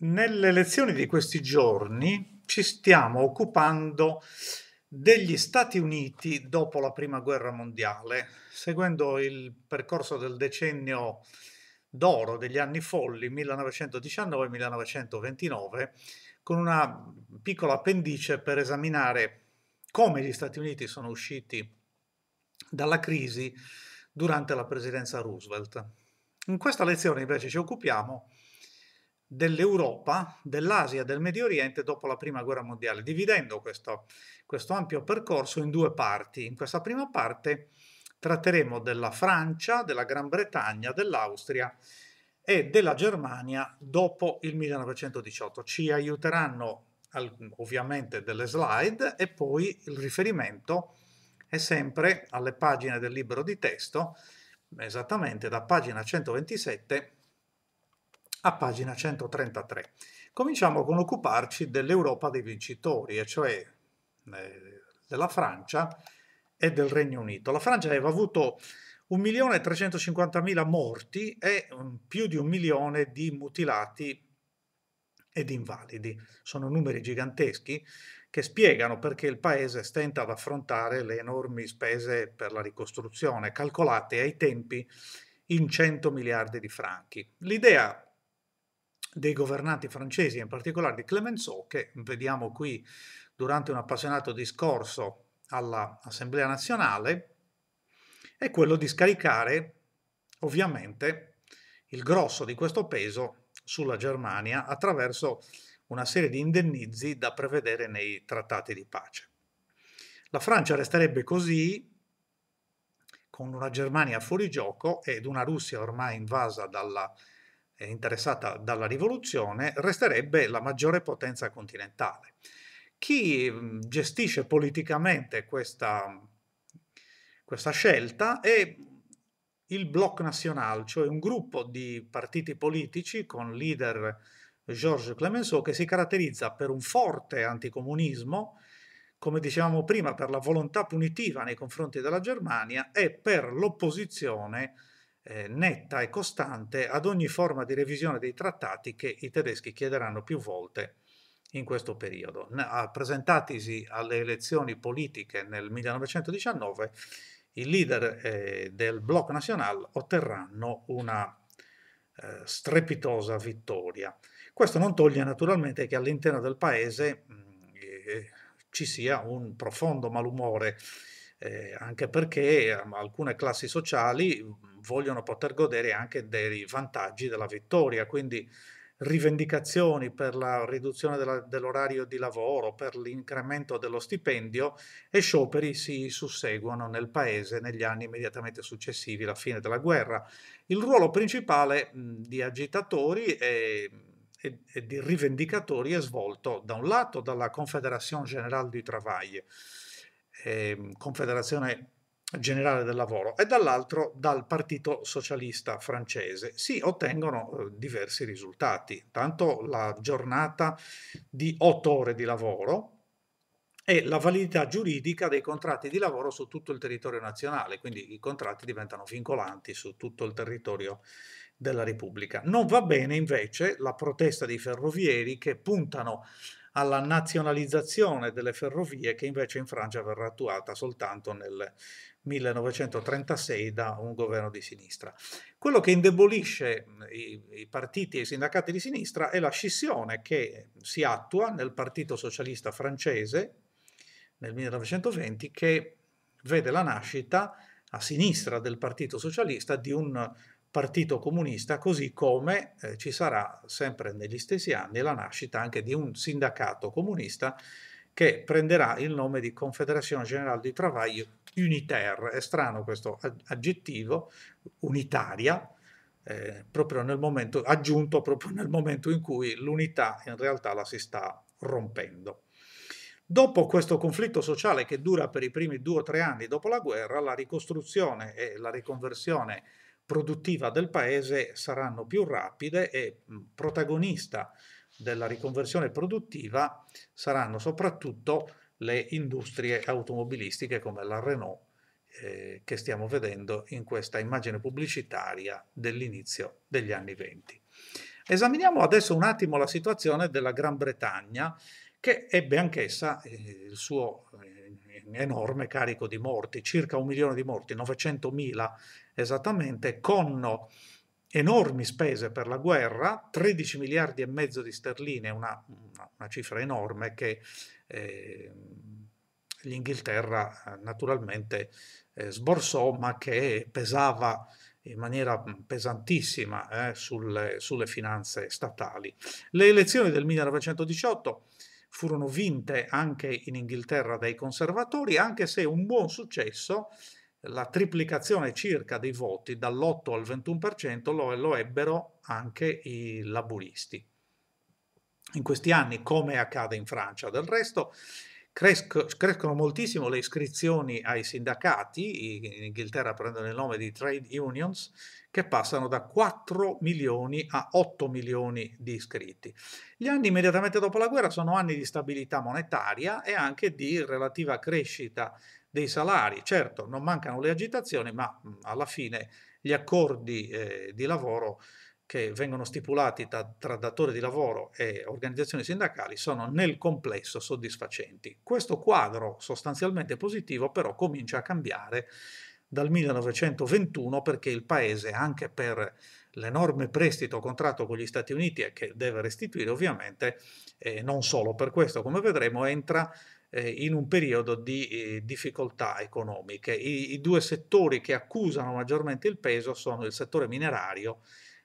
Nelle lezioni di questi giorni ci stiamo occupando degli Stati Uniti dopo la Prima Guerra Mondiale, seguendo il percorso del decennio d'oro degli anni folli 1919-1929, con una piccola appendice per esaminare come gli Stati Uniti sono usciti dalla crisi durante la presidenza Roosevelt. In questa lezione invece ci occupiamo di dell'Europa, dell'Asia, del Medio Oriente dopo la Prima Guerra Mondiale, dividendo questo, questo ampio percorso in due parti. In questa prima parte tratteremo della Francia, della Gran Bretagna, dell'Austria e della Germania dopo il 1918. Ci aiuteranno ovviamente delle slide e poi il riferimento è sempre alle pagine del libro di testo, esattamente da pagina 127 a pagina 133. Cominciamo con occuparci dell'Europa dei vincitori, e cioè eh, della Francia e del Regno Unito. La Francia aveva avuto 1.350.000 morti e mm, più di un milione di mutilati ed invalidi. Sono numeri giganteschi che spiegano perché il paese stenta ad affrontare le enormi spese per la ricostruzione, calcolate ai tempi in 100 miliardi di franchi. L'idea dei governanti francesi, in particolare di Clemenceau, che vediamo qui durante un appassionato discorso all'Assemblea nazionale, è quello di scaricare ovviamente il grosso di questo peso sulla Germania attraverso una serie di indennizi da prevedere nei trattati di pace. La Francia resterebbe così con una Germania fuori gioco ed una Russia ormai invasa dalla Germania interessata dalla rivoluzione resterebbe la maggiore potenza continentale. Chi mhmm, gestisce politicamente questa, questa scelta è il Bloc National, cioè un gruppo di partiti politici con leader Georges Clemenceau che si caratterizza per un forte anticomunismo, come dicevamo prima, per la volontà punitiva nei confronti della Germania e per l'opposizione eh, netta e costante ad ogni forma di revisione dei trattati che i tedeschi chiederanno più volte in questo periodo. presentatisi alle elezioni politiche nel 1919, i leader eh, del Bloc nazionale otterranno una eh, strepitosa vittoria. Questo non toglie naturalmente che all'interno del paese mh, mm, eh, ci sia un profondo malumore, eh, anche perché eh, alcune classi sociali vogliono poter godere anche dei vantaggi della vittoria, quindi rivendicazioni per la riduzione della, dell'orario di lavoro, per l'incremento dello stipendio e scioperi si susseguono nel paese negli anni immediatamente successivi alla fine della guerra. Il ruolo principale mh, di agitatori e, e, e, di rivendicatori è svolto da un lato dalla Confederazione Generale di Travaglie, eh, confederazione generale del lavoro e dall'altro dal Partito Socialista francese. Si ottengono eh, diversi risultati, tanto la giornata di otto ore di lavoro e la validità giuridica dei contratti di lavoro su tutto il territorio nazionale, quindi i contratti diventano vincolanti su tutto il territorio della Repubblica. Non va bene invece la protesta dei ferrovieri che puntano alla nazionalizzazione delle ferrovie che invece in Francia verrà attuata soltanto nel 1936 da un governo di sinistra. Quello che indebolisce i, i, partiti e i sindacati di sinistra è la scissione che si attua nel Partito Socialista francese nel 1920 che vede la nascita a sinistra del Partito Socialista di un Partito Comunista, così come eh, ci sarà sempre negli stessi anni la nascita anche di un sindacato comunista che prenderà il nome di Confederazione Generale di Travaglio Unitaire. È strano questo aggettivo, unitaria, eh, proprio nel momento, aggiunto proprio nel momento in cui l'unità in realtà la si sta rompendo. Dopo questo conflitto sociale che dura per i primi due o tre anni dopo la guerra, la ricostruzione e la riconversione produttiva del paese saranno più rapide e protagonista della riconversione produttiva saranno soprattutto le industrie automobilistiche come la Renault eh, che stiamo vedendo in questa immagine pubblicitaria dell'inizio degli anni 20. Esaminiamo adesso un attimo la situazione della Gran Bretagna che ebbe anch'essa eh, il suo eh, enorme carico di morti, circa un milione di morti, 900.000 esattamente, con enormi spese per la guerra, 13 miliardi e mezzo di sterline, una, una cifra enorme che ehm, eh, l'Inghilterra naturalmente eh, sborsò, ma che pesava in maniera mm, pesantissima eh, sulle, sulle finanze statali. Le elezioni del 1918 furono vinte anche in Inghilterra dai conservatori, anche se un buon successo eh, la triplicazione circa dei voti dall'8 al 21% lo, lo ebbero anche i laburisti. In questi anni, come accade in Francia del resto, Cresco, crescono moltissimo le iscrizioni ai sindacati, in Inghilterra prendono il nome di trade unions, che passano da 4 milioni a 8 milioni di iscritti. Gli anni immediatamente dopo la guerra sono anni di stabilità monetaria e anche di relativa crescita dei salari. Certo, non mancano le agitazioni, ma alla fine gli accordi eh, di lavoro che vengono stipulati da, tra datore di lavoro e organizzazioni sindacali sono nel complesso soddisfacenti. Questo quadro sostanzialmente positivo però comincia a cambiare dal 1921 perché il paese, anche per l'enorme prestito contratto con gli Stati Uniti e che deve restituire ovviamente, eh, non solo per questo come vedremo, entra eh, in un periodo di eh, difficoltà economiche. I, I due settori che accusano maggiormente il peso sono il settore minerario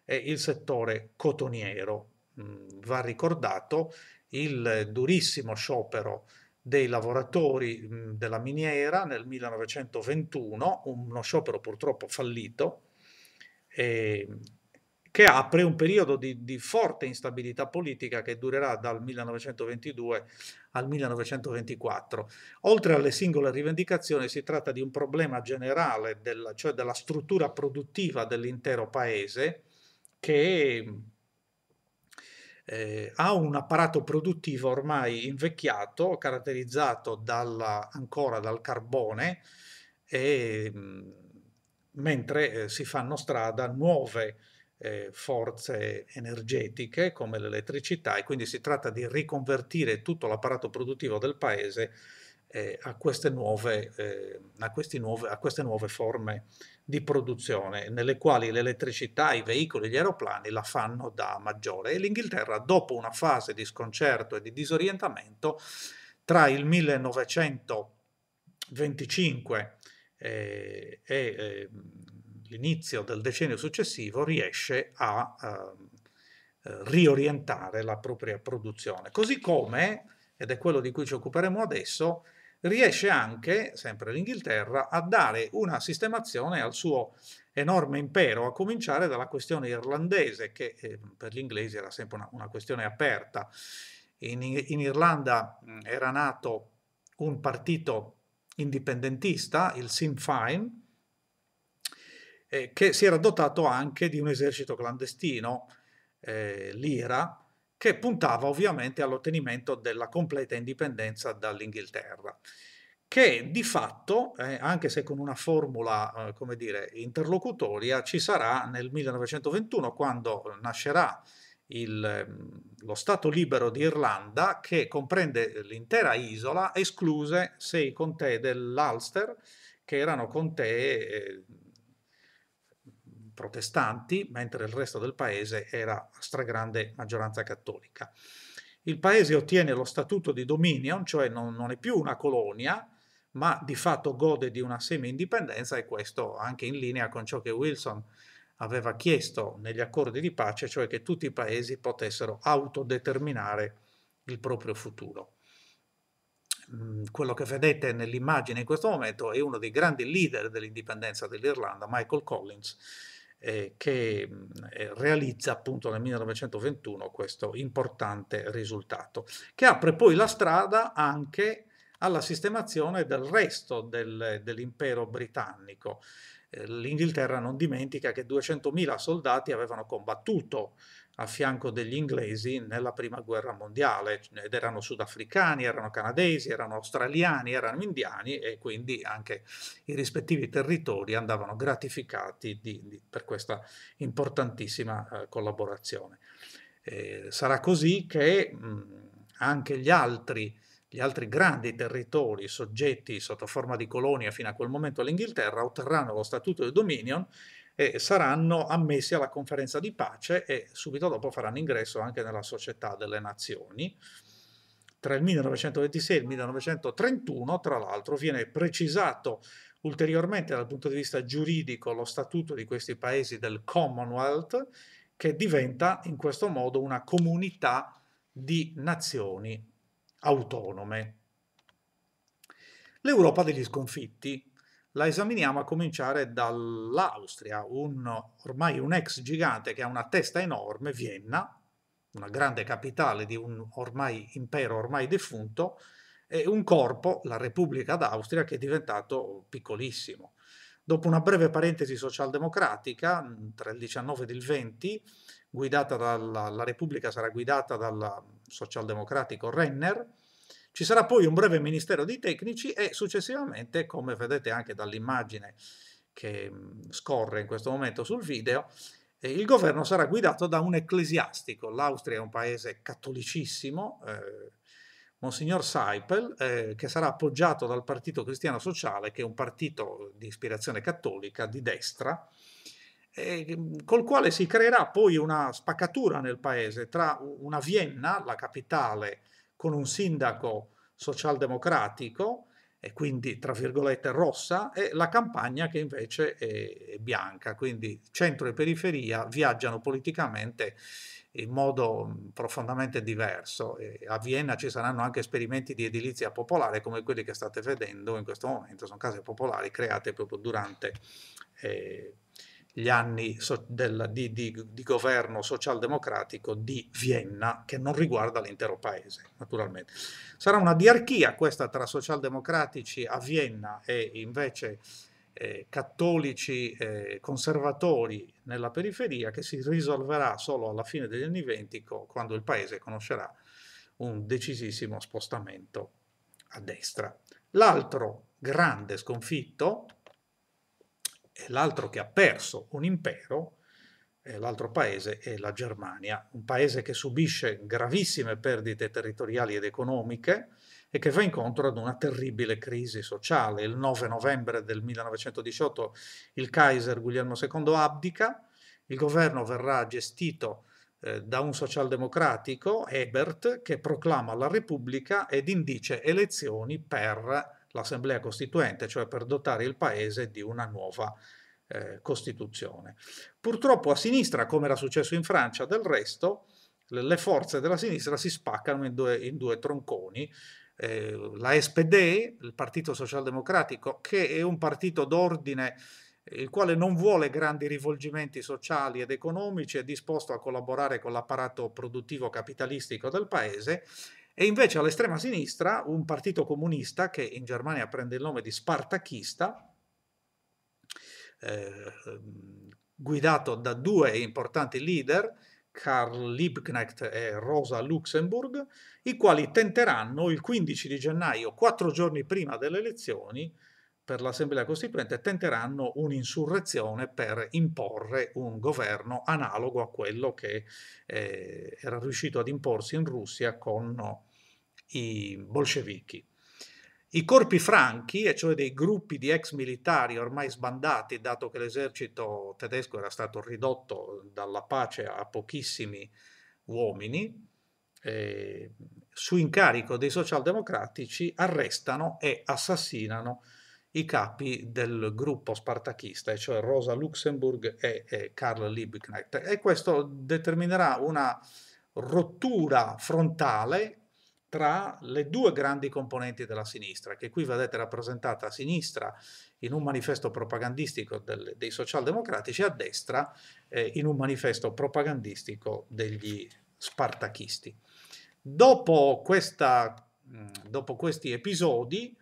è il settore cotoniero. Mm, va ricordato il durissimo sciopero dei lavoratori mm, della miniera nel 1921, uno sciopero purtroppo fallito, eh, che apre un periodo di, di, forte instabilità politica che durerà dal 1922 al 1924. Oltre alle singole rivendicazioni si tratta di un problema generale, del, cioè della struttura produttiva dell'intero paese, che eh, ha un apparato produttivo ormai invecchiato, caratterizzato dalla, ancora dal carbone, e, mm, mentre eh, si fanno strada nuove eh, forze energetiche come l'elettricità e quindi si tratta di riconvertire tutto l'apparato produttivo del paese eh, a queste nuove, eh, a nuove, a queste nuove forme di produzione, nelle quali l'elettricità, i veicoli, gli aeroplani la fanno da maggiore. E l'Inghilterra, dopo una fase di sconcerto e di disorientamento, tra il 1925 eh, e, e ehm, l'inizio del decennio successivo, riesce a ehm, eh, riorientare la propria produzione. Così come, ed è quello di cui ci occuperemo adesso, riesce anche, sempre l'Inghilterra, a dare una sistemazione al suo enorme impero, a cominciare dalla questione irlandese, che eh, per gli inglesi era sempre una, una questione aperta. In, in Irlanda mm. mh, era nato un partito indipendentista, il Sinn Féin, eh, che si era dotato anche di un esercito clandestino, eh, l'IRA, che puntava ovviamente all'ottenimento della completa indipendenza dall'Inghilterra che di fatto, eh, anche se con una formula eh, come dire, interlocutoria, ci sarà nel 1921 quando nascerà il, ehm, lo Stato libero di Irlanda che comprende l'intera isola, escluse sei contee dell'Ulster che erano contee eh, protestanti, mentre il resto del paese era a stragrande maggioranza cattolica. Il paese ottiene lo statuto di dominion, cioè non, non è più una colonia, ma di fatto gode di una semi-indipendenza e questo anche in linea con ciò che Wilson aveva chiesto negli accordi di pace, cioè che tutti i paesi potessero autodeterminare il proprio futuro. Mm, quello che vedete nell'immagine in questo momento è uno dei grandi leader dell'indipendenza dell'Irlanda, Michael Collins, eh, che eh, realizza appunto nel 1921 questo importante risultato, che apre poi la strada anche alla sistemazione del resto del, dell'impero britannico. Eh, L'Inghilterra non dimentica che 200.000 soldati avevano combattuto a fianco degli inglesi nella prima guerra mondiale ed erano sudafricani, erano canadesi, erano australiani, erano indiani e quindi anche i rispettivi territori andavano gratificati di, di, per questa importantissima eh, collaborazione. Eh, sarà così che mh, mm, anche gli altri, gli altri grandi territori soggetti sotto forma di colonia fino a quel momento all'Inghilterra otterranno lo statuto del Dominion e saranno ammessi alla conferenza di pace e subito dopo faranno ingresso anche nella società delle nazioni. Tra il 1926 e il 1931, tra l'altro, viene precisato ulteriormente dal punto di vista giuridico lo statuto di questi paesi del Commonwealth, che diventa in questo modo una comunità di nazioni autonome. L'Europa degli sconfitti, la esaminiamo a cominciare dall'Austria, un, ormai un ex gigante che ha una testa enorme, Vienna, una grande capitale di un ormai impero ormai defunto, e un corpo, la Repubblica d'Austria, che è diventato piccolissimo. Dopo una breve parentesi socialdemocratica, tra il 19 e il 20, guidata dalla, la Repubblica sarà guidata dal socialdemocratico Renner, ci sarà poi un breve ministero di tecnici e successivamente, come vedete anche dall'immagine che mm, scorre in questo momento sul video, eh, il governo sarà guidato da un ecclesiastico. L'Austria è un paese cattolicissimo, eh, Monsignor Seipel, eh, che sarà appoggiato dal Partito Cristiano Sociale, che è un partito di ispirazione cattolica di destra, eh, col quale si creerà poi una spaccatura nel paese tra una Vienna, la capitale con un sindaco socialdemocratico e quindi tra virgolette rossa e la campagna che invece è bianca, quindi centro e periferia viaggiano politicamente in modo profondamente diverso. a Vienna ci saranno anche esperimenti di edilizia popolare come quelli che state vedendo in questo momento, sono case popolari create proprio durante eh, gli anni so- del, di, di, di, governo socialdemocratico di Vienna, che non riguarda l'intero paese, naturalmente. Sarà una diarchia questa tra socialdemocratici a Vienna e invece eh, cattolici eh, conservatori nella periferia, che si risolverà solo alla fine degli anni venti, quando il paese conoscerà un decisissimo spostamento a destra. L'altro grande sconfitto e l'altro che ha perso un impero, l'altro paese è la Germania, un paese che subisce gravissime perdite territoriali ed economiche e che va incontro ad una terribile crisi sociale. Il 9 novembre del 1918 il Kaiser Guglielmo II abdica, il governo verrà gestito eh, da un socialdemocratico, Ebert, che proclama la Repubblica ed indice elezioni per l'Assemblea Costituente, cioè per dotare il Paese di una nuova eh, Costituzione. Purtroppo a sinistra, come era successo in Francia del resto, le forze della sinistra si spaccano in due, in due tronconi. Eh, la SPD, il Partito Socialdemocratico, che è un partito d'ordine eh, il quale non vuole grandi rivolgimenti sociali ed economici, è disposto a collaborare con l'apparato produttivo capitalistico del paese, e invece all'estrema sinistra un partito comunista che in Germania prende il nome di spartachista, eh, guidato da due importanti leader, Karl Liebknecht e Rosa Luxemburg, i quali tenteranno il 15 di gennaio, quattro giorni prima delle elezioni, per l'Assemblea Costituente tenteranno un'insurrezione per imporre un governo analogo a quello che eh, era riuscito ad imporsi in Russia con i bolscevichi. I corpi franchi, e cioè dei gruppi di ex militari ormai sbandati, dato che l'esercito tedesco era stato ridotto dalla pace a pochissimi uomini, eh, su incarico dei socialdemocratici arrestano e assassinano i capi del gruppo spartachista, cioè Rosa Luxemburg e, e Karl Liebknecht. E questo determinerà una rottura frontale tra le due grandi componenti della sinistra, che qui vedete rappresentata a sinistra in un manifesto propagandistico del, dei socialdemocratici e a destra eh, in un manifesto propagandistico degli spartachisti. Dopo, questa, dopo questi episodi,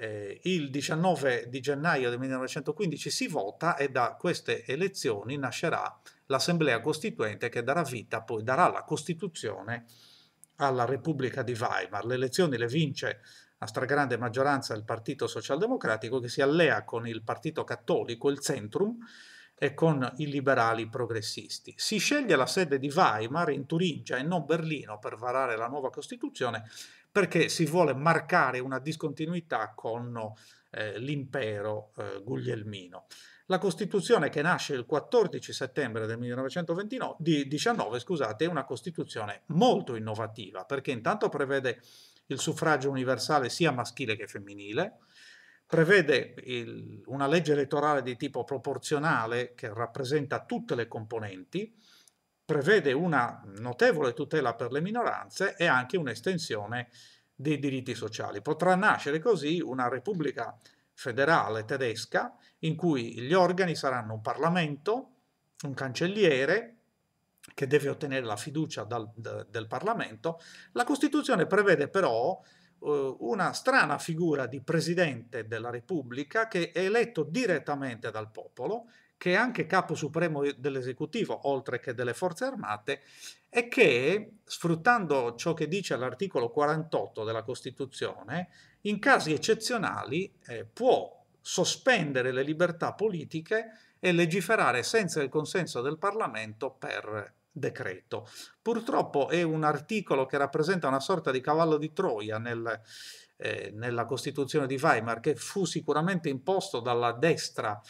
eh, il 19 di gennaio del 1915 si vota e da queste elezioni nascerà l'Assemblea Costituente che darà vita, poi darà la Costituzione alla Repubblica di Weimar. Le elezioni le vince a stragrande maggioranza il Partito Socialdemocratico che si allea con il Partito Cattolico, il Centrum, e con i liberali progressisti. Si sceglie la sede di Weimar in Turingia e non Berlino per varare la nuova Costituzione perché si vuole marcare una discontinuità con eh, l'impero eh, guglielmino. La Costituzione che nasce il 14 settembre del 1919 scusate, è una Costituzione molto innovativa perché intanto prevede il suffragio universale sia maschile che femminile, prevede il, una legge elettorale di tipo proporzionale che rappresenta tutte le componenti, prevede una notevole tutela per le minoranze e anche un'estensione dei diritti sociali. Potrà nascere così una repubblica federale tedesca in cui gli organi saranno un Parlamento, un cancelliere che deve ottenere la fiducia dal, del Parlamento. La Costituzione prevede però eh, una strana figura di presidente della Repubblica che è eletto direttamente dal popolo che è anche capo supremo dell'esecutivo, oltre che delle forze armate, e che, sfruttando ciò che dice l'articolo 48 della Costituzione, in casi eccezionali eh, può sospendere le libertà politiche e legiferare senza il consenso del Parlamento per decreto. Purtroppo è un articolo che rappresenta una sorta di cavallo di Troia nel, eh, nella Costituzione di Weimar, che fu sicuramente imposto dalla destra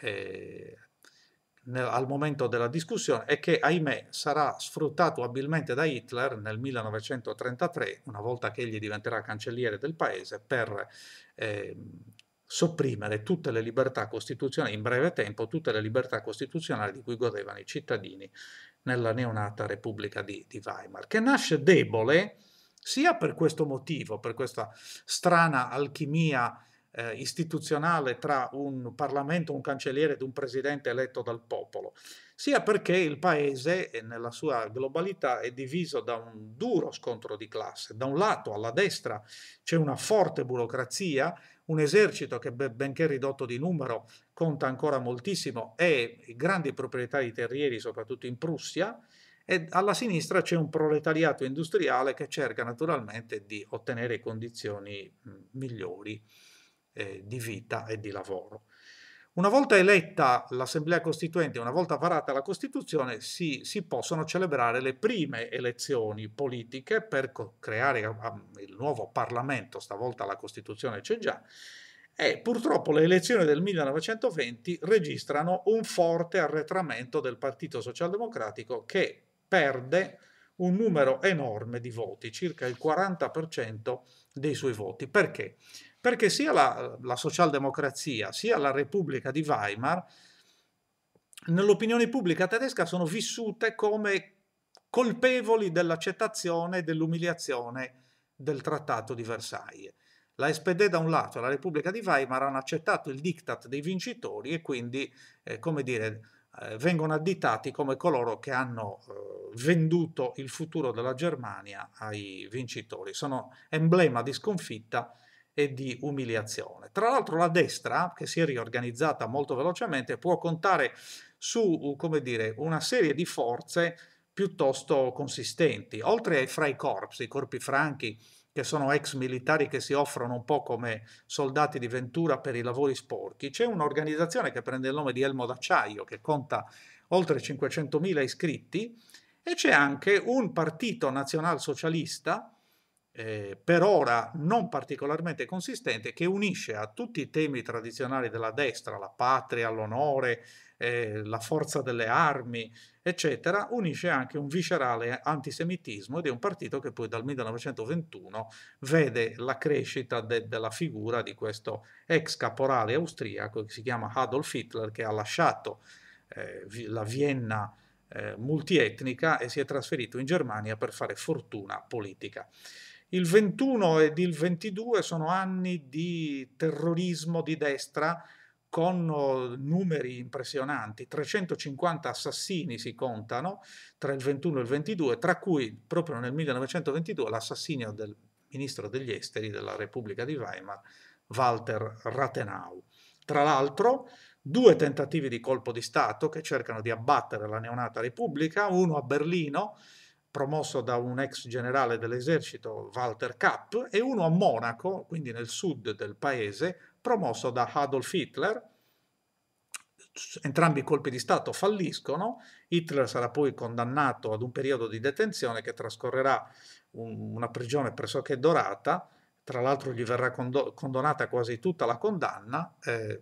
eh, al momento della discussione e che, ahimè, sarà sfruttato abilmente da Hitler nel 1933, una volta che egli diventerà cancelliere del paese, per eh, sopprimere tutte le libertà costituzionali, in breve tempo, tutte le libertà costituzionali di cui godevano i cittadini nella neonata Repubblica di, di Weimar, che nasce debole sia per questo motivo, per questa strana alchimia eh, istituzionale tra un Parlamento, un cancelliere ed un presidente eletto dal popolo, sia perché il paese eh, nella sua globalità è diviso da un duro scontro di classe. Da un lato alla destra c'è una forte burocrazia, un esercito che benché ridotto di numero conta ancora moltissimo e grandi proprietari terrieri soprattutto in Prussia, e alla sinistra c'è un proletariato industriale che cerca naturalmente di ottenere condizioni migliori eh, di vita e di lavoro. Una volta eletta l'Assemblea Costituente, una volta varata la Costituzione, si, si possono celebrare le prime elezioni politiche per creare il nuovo Parlamento, stavolta la Costituzione c'è già, e purtroppo le elezioni del 1920 registrano un forte arretramento del Partito Socialdemocratico che perde un numero enorme di voti, circa il 40% dei suoi voti. Perché? perché sia la, la socialdemocrazia sia la Repubblica di Weimar nell'opinione pubblica tedesca sono vissute come colpevoli dell'accettazione e dell'umiliazione del trattato di Versailles. La SPD da un lato e la Repubblica di Weimar hanno accettato il diktat dei vincitori e quindi, eh, come dire, eh, vengono additati come coloro che hanno eh, venduto il futuro della Germania ai vincitori. Sono emblema di sconfitta e di umiliazione. Tra l'altro la destra, che si è riorganizzata molto velocemente, può contare su uh, dire, una serie di forze piuttosto consistenti, oltre ai freikorps, i corpi franchi, che sono ex militari che si offrono un po' come soldati di Ventura per i lavori sporchi, c'è un'organizzazione che prende il nome di Elmo d'Acciaio, che conta oltre 500.000 iscritti, e c'è anche un partito nazionalsocialista eh, per ora non particolarmente consistente che unisce a tutti i temi tradizionali della destra, la patria, l'onore, eh, la forza delle armi, eccetera, unisce anche un viscerale antisemitismo ed è un partito che poi dal 1921 vede la crescita de della figura di questo ex caporale austriaco che si chiama Adolf Hitler che ha lasciato eh, la Vienna eh, multietnica e si è trasferito in Germania per fare fortuna politica. Il 21 ed il 22 sono anni di terrorismo di destra con eh, numeri impressionanti, 350 assassini si contano tra il 21 e il 22, tra cui proprio nel 1922 l'assassinio del ministro degli esteri della Repubblica di Weimar, Walter Rathenau. Tra l'altro, due tentativi di colpo di Stato che cercano di abbattere la neonata Repubblica, uno a Berlino promosso da un ex generale dell'esercito, Walter Kapp, e uno a Monaco, quindi nel sud del paese, promosso da Adolf Hitler. Entrambi i colpi di Stato falliscono, Hitler sarà poi condannato ad un periodo di detenzione che trascorrerà un, una prigione pressoché dorata, tra l'altro gli verrà condonata quasi tutta la condanna, eh,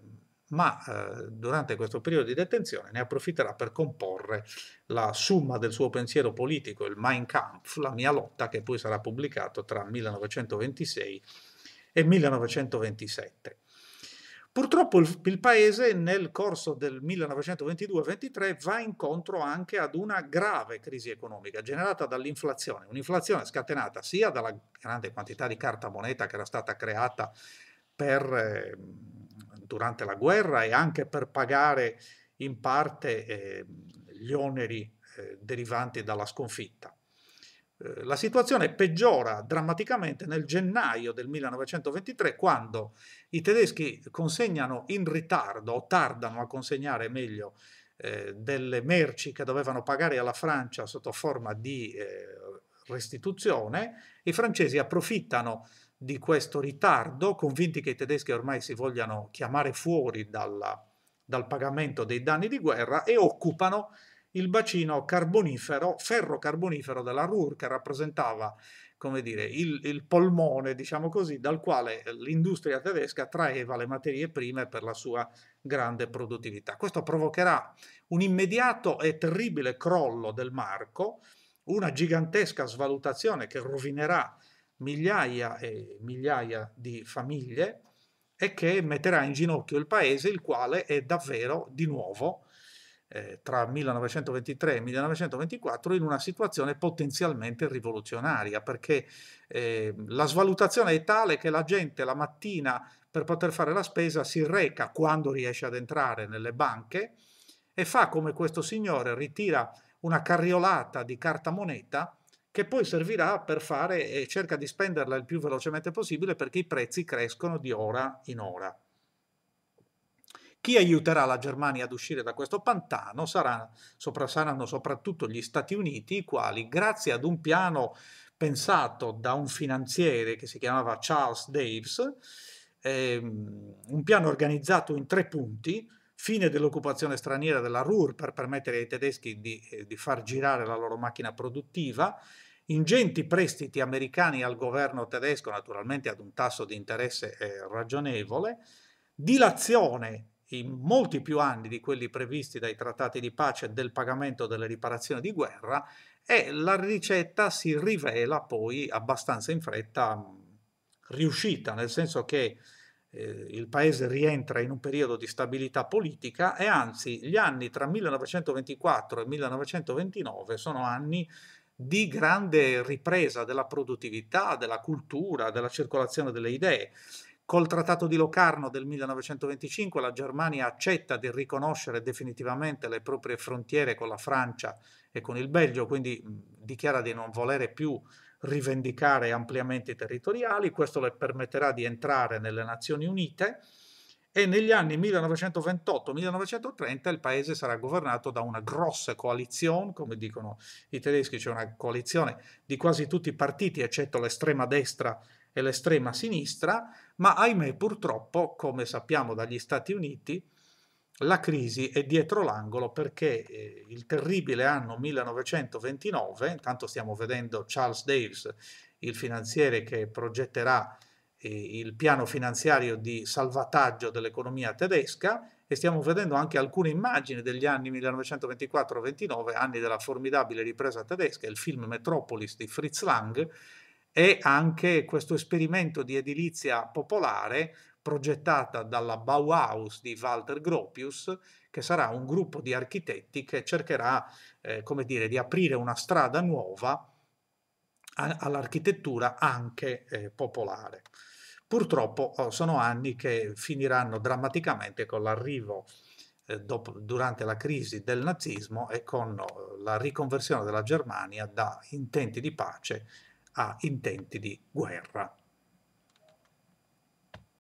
ma eh, durante questo periodo di detenzione ne approfitterà per comporre la summa del suo pensiero politico, il Mein Kampf, la mia lotta, che poi sarà pubblicato tra 1926 e 1927. Purtroppo il, il paese nel corso del 1922-23 va incontro anche ad una grave crisi economica generata dall'inflazione, un'inflazione scatenata sia dalla grande quantità di carta moneta che era stata creata per... Eh, durante la guerra e anche per pagare in parte eh, gli oneri eh, derivanti dalla sconfitta. Eh, la situazione peggiora drammaticamente nel gennaio del 1923 quando i tedeschi consegnano in ritardo o tardano a consegnare meglio eh, delle merci che dovevano pagare alla Francia sotto forma di eh, restituzione. I francesi approfittano eh, di questo ritardo, convinti che i tedeschi ormai si vogliano chiamare fuori dalla, dal pagamento dei danni di guerra e occupano il bacino carbonifero, ferro-carbonifero della Ruhr, che rappresentava come dire, il, il polmone, diciamo così, dal quale l'industria tedesca traeva le materie prime per la sua grande produttività. Questo provocherà un immediato e terribile crollo del marco, una gigantesca svalutazione che rovinerà migliaia e migliaia di famiglie e che metterà in ginocchio il paese, il quale è davvero di nuovo eh, tra 1923 e 1924 in una situazione potenzialmente rivoluzionaria, perché eh, la svalutazione è tale che la gente la mattina per poter fare la spesa si reca quando riesce ad entrare nelle banche e fa come questo signore, ritira una carriolata di carta moneta che poi servirà per fare e cerca di spenderla il più velocemente possibile perché i prezzi crescono di ora in ora. Chi aiuterà la Germania ad uscire da questo pantano saranno, sopra, saranno soprattutto gli Stati Uniti, i quali, grazie ad un piano pensato da un finanziere che si chiamava Charles Daves, ehm, un piano organizzato in tre punti, fine dell'occupazione straniera della RUR per permettere ai tedeschi di, eh, di, far girare la loro macchina produttiva, ingenti prestiti americani al governo tedesco, naturalmente ad un tasso di interesse eh, ragionevole, dilazione in molti più anni di quelli previsti dai trattati di pace del pagamento delle riparazioni di guerra e la ricetta si rivela poi abbastanza in fretta mm, riuscita, nel senso che eh, il paese rientra in un periodo di stabilità politica e anzi gli anni tra 1924 e 1929 sono anni di grande ripresa della produttività, della cultura, della circolazione delle idee. Col Trattato di Locarno del 1925 la Germania accetta di riconoscere definitivamente le proprie frontiere con la Francia e con il Belgio, quindi dichiara di non volere più rivendicare ampliamenti territoriali, questo le permetterà di entrare nelle Nazioni Unite e negli anni 1928-1930 il paese sarà governato da una grossa coalizione, come dicono i tedeschi, c'è cioè una coalizione di quasi tutti i partiti eccetto l'estrema destra e l'estrema sinistra, ma ahimè purtroppo, come sappiamo dagli Stati Uniti, la crisi è dietro l'angolo perché eh, il terribile anno 1929, intanto stiamo vedendo Charles Davis, il finanziere che progetterà il piano finanziario di salvataggio dell'economia tedesca e stiamo vedendo anche alcune immagini degli anni 1924-29, anni della formidabile ripresa tedesca, il film Metropolis di Fritz Lang e anche questo esperimento di edilizia popolare progettata dalla Bauhaus di Walter Gropius, che sarà un gruppo di architetti che cercherà, eh, come dire, di aprire una strada nuova all'architettura anche eh, popolare. Purtroppo oh, sono anni che finiranno drammaticamente con l'arrivo eh, dopo, durante la crisi del nazismo e con oh, la riconversione della Germania da intenti di pace a intenti di guerra.